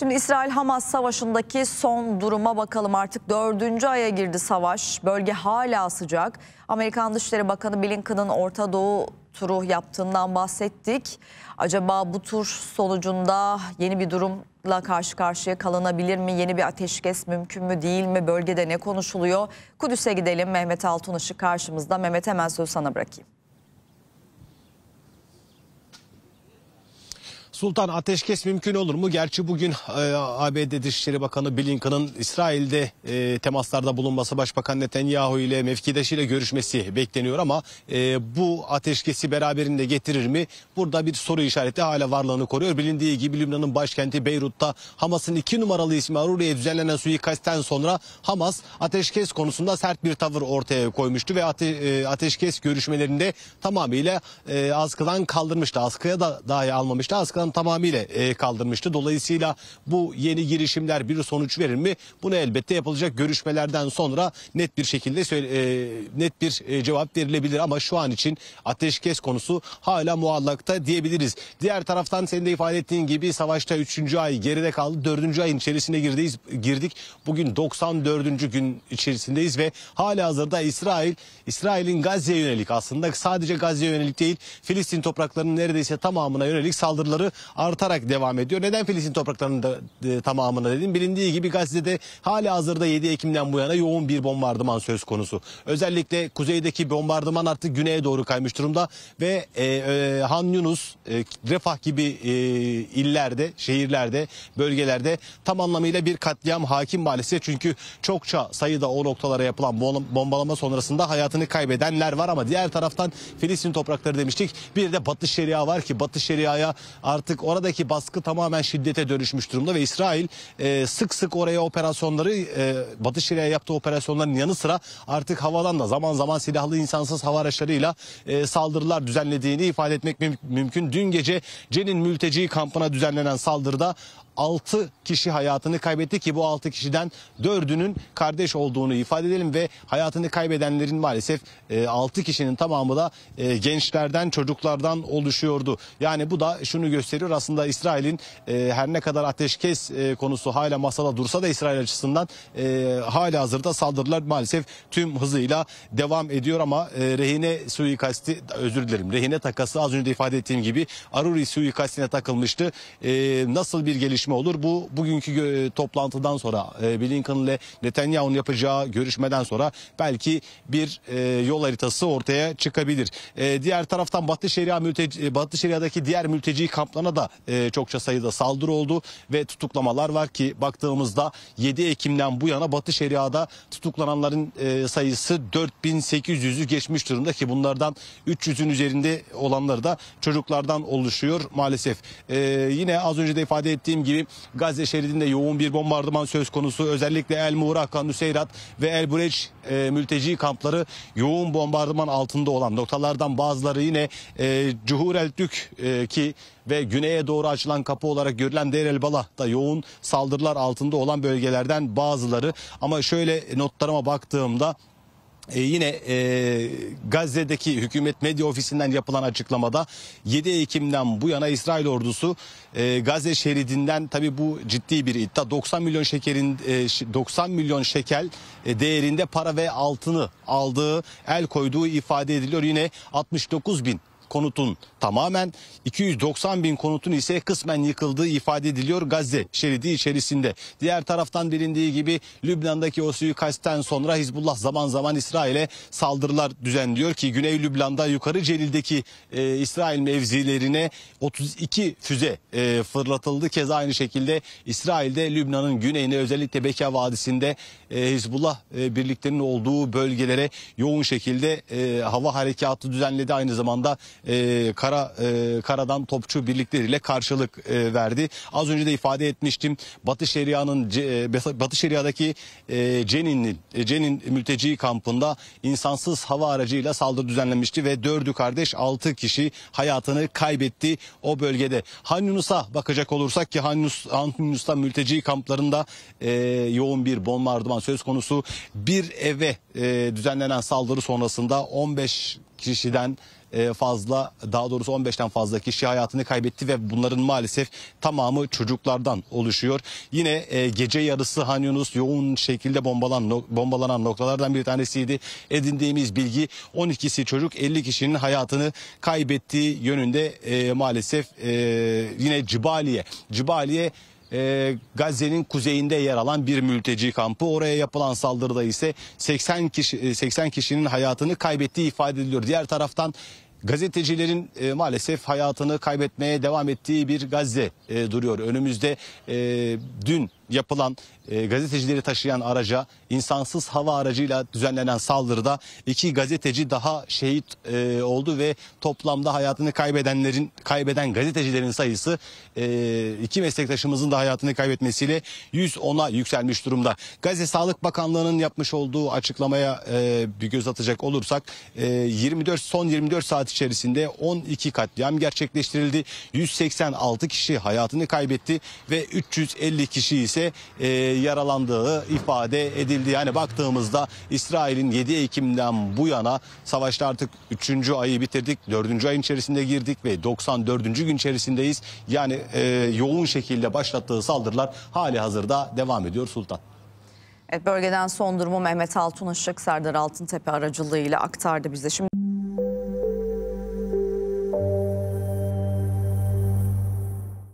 Şimdi İsrail-Hamas savaşındaki son duruma bakalım. Artık dördüncü aya girdi savaş. Bölge hala sıcak. Amerikan Dışişleri Bakanı Blinken'ın Orta Doğu turu yaptığından bahsettik. Acaba bu tur sonucunda yeni bir durumla karşı karşıya kalınabilir mi? Yeni bir ateşkes mümkün mü değil mi? Bölgede ne konuşuluyor? Kudüs'e gidelim. Mehmet Altun Işık karşımızda. Mehmet hemen sözü sana bırakayım. Sultan ateşkes mümkün olur mu? Gerçi bugün e, ABD Dışişleri Bakanı Blinken'ın İsrail'de e, temaslarda bulunması Başbakan Netanyahu ile mevkidaşıyla görüşmesi bekleniyor ama e, bu ateşkesi beraberinde getirir mi? Burada bir soru işareti hala varlığını koruyor. Bilindiği gibi Lübnan'ın başkenti Beyrut'ta Hamas'ın iki numaralı ismi Aruri'ye düzenlenen suikastten sonra Hamas ateşkes konusunda sert bir tavır ortaya koymuştu ve ate, e, ateşkes görüşmelerinde tamamıyla e, askıdan kaldırmıştı. Askıya da dahi almamıştı. Askıdan ortadan tamamıyla e, kaldırmıştı. Dolayısıyla bu yeni girişimler bir sonuç verir mi? Bunu elbette yapılacak görüşmelerden sonra net bir şekilde e, net bir e, cevap verilebilir ama şu an için ateşkes konusu hala muallakta diyebiliriz. Diğer taraftan senin de ifade ettiğin gibi savaşta 3. ay geride kaldı. 4. ayın içerisine girdiyiz, girdik. Bugün 94. gün içerisindeyiz ve hala hazırda İsrail, İsrail'in Gazze'ye yönelik aslında sadece Gazze'ye yönelik değil Filistin topraklarının neredeyse tamamına yönelik saldırıları artarak devam ediyor. Neden Filistin topraklarının da, e, tamamına dedim. Bilindiği gibi Gazze'de hala hazırda 7 Ekim'den bu yana yoğun bir bombardıman söz konusu. Özellikle kuzeydeki bombardıman artık güneye doğru kaymış durumda ve e, e, Han Yunus, e, Refah gibi e, illerde, şehirlerde, bölgelerde tam anlamıyla bir katliam hakim maalesef. Çünkü çokça sayıda o noktalara yapılan bombalama sonrasında hayatını kaybedenler var ama diğer taraftan Filistin toprakları demiştik. Bir de Batı Şeria var ki Batı Şeria'ya artık artık oradaki baskı tamamen şiddete dönüşmüş durumda ve İsrail e, sık sık oraya operasyonları e, Batı Şeria'ya yaptığı operasyonların yanı sıra artık havadan da zaman zaman silahlı insansız hava araçlarıyla e, saldırılar düzenlediğini ifade etmek mümkün. Dün gece Cenin mülteci kampına düzenlenen saldırıda 6 kişi hayatını kaybetti ki bu 6 kişiden 4'ünün kardeş olduğunu ifade edelim ve hayatını kaybedenlerin maalesef 6 e, kişinin tamamı da e, gençlerden çocuklardan oluşuyordu. Yani bu da şunu gösteriyor aslında İsrail'in e, her ne kadar ateşkes konusu hala masada dursa da İsrail açısından hala hazırda saldırılar maalesef tüm hızıyla devam ediyor ama rehine suikasti özür dilerim rehine takası az önce ifade ettiğim gibi Aruri suikastine takılmıştı. Nasıl bir gelişme görüşme olur. Bu bugünkü e, toplantıdan sonra e, Blinken ile Netanyahu'nun yapacağı görüşmeden sonra belki bir e, yol haritası ortaya çıkabilir. E, diğer taraftan Batı Şeria mülteci, Batı Şeria'daki diğer mülteci kamplarına da çokça sayıda saldırı oldu ve tutuklamalar var ki baktığımızda 7 Ekim'den bu yana Batı Şeria'da tutuklananların sayısı 4800'ü geçmiş durumda ki bunlardan 300'ün üzerinde olanları da çocuklardan oluşuyor maalesef. E, yine az önce de ifade ettiğim gibi gibi Gazze şeridinde yoğun bir bombardıman söz konusu. Özellikle El Muğraka, Nuseyrat ve El Bureç e, mülteci kampları yoğun bombardıman altında olan noktalardan bazıları yine e, Cuhur El Dük e, ki ve güneye doğru açılan kapı olarak görülen Deir el Balah da yoğun saldırılar altında olan bölgelerden bazıları. Ama şöyle notlarıma baktığımda ee, yine e, Gazze'deki hükümet medya ofisinden yapılan açıklamada 7 Ekim'den bu yana İsrail ordusu e, Gazze şeridinden tabi bu ciddi bir iddia 90 milyon şekerin e, 90 milyon şekel e, değerinde para ve altını aldığı el koyduğu ifade ediliyor. Yine 69 bin konutun tamamen 290 bin konutun ise kısmen yıkıldığı ifade ediliyor Gazze şeridi içerisinde. Diğer taraftan bilindiği gibi Lübnan'daki o suikastten sonra Hizbullah zaman zaman İsrail'e saldırılar düzenliyor ki Güney Lübnan'da yukarı Celil'deki e, İsrail mevzilerine 32 füze e, fırlatıldı. Keza aynı şekilde İsrail'de Lübnan'ın güneyine özellikle Beka Vadisi'nde e, Hizbullah e, birliklerinin olduğu bölgelere yoğun şekilde e, hava harekatı düzenledi. Aynı zamanda e, kara e, karadan topçu birlikleriyle karşılık e, verdi. Az önce de ifade etmiştim. Batı Şeria'nın e, Batı Şeria'daki e, Cenin'in e, Cenin mülteci kampında insansız hava aracıyla saldırı düzenlenmişti ve dördü kardeş altı kişi hayatını kaybetti o bölgede. Han Yunus'a bakacak olursak ki Han, Yunus, Han Yunus'ta mülteci kamplarında e, yoğun bir bombardıman söz konusu. Bir eve e, düzenlenen saldırı sonrasında 15 kişiden e, fazla daha doğrusu 15'ten fazla kişi hayatını kaybetti ve bunların maalesef tamamı çocuklardan oluşuyor. Yine e, gece yarısı Han Yunus yoğun şekilde bombalan, bombalanan noktalardan bir tanesiydi. Edindiğimiz bilgi 12'si çocuk 50 kişinin hayatını kaybettiği yönünde e, maalesef yine Cibaliye. Cibaliye e, Gazze'nin kuzeyinde yer alan bir mülteci kampı. Oraya yapılan saldırıda ise 80 kişi 80 e, kişinin hayatını kaybettiği ifade ediliyor. Diğer taraftan gazetecilerin e, maalesef hayatını kaybetmeye devam ettiği bir Gazze e, duruyor. Önümüzde e, dün yapılan e, gazetecileri taşıyan araca insansız hava aracıyla düzenlenen saldırıda iki gazeteci daha şehit e, oldu ve toplamda hayatını kaybedenlerin kaybeden gazetecilerin sayısı e, iki meslektaşımızın da hayatını kaybetmesiyle 110'a yükselmiş durumda. Gazze Sağlık Bakanlığı'nın yapmış olduğu açıklamaya e, bir göz atacak olursak e, 24 son 24 saat içerisinde 12 katliam gerçekleştirildi. 186 kişi hayatını kaybetti ve 350 kişi ise kişi e, yaralandığı ifade edildi. Yani baktığımızda İsrail'in 7 Ekim'den bu yana savaşta artık 3. ayı bitirdik. 4. ayın içerisinde girdik ve 94. gün içerisindeyiz. Yani e, yoğun şekilde başlattığı saldırılar hali hazırda devam ediyor Sultan. Evet, bölgeden son durumu Mehmet Altun Işık Serdar Altıntepe aracılığıyla aktardı bize. Şimdi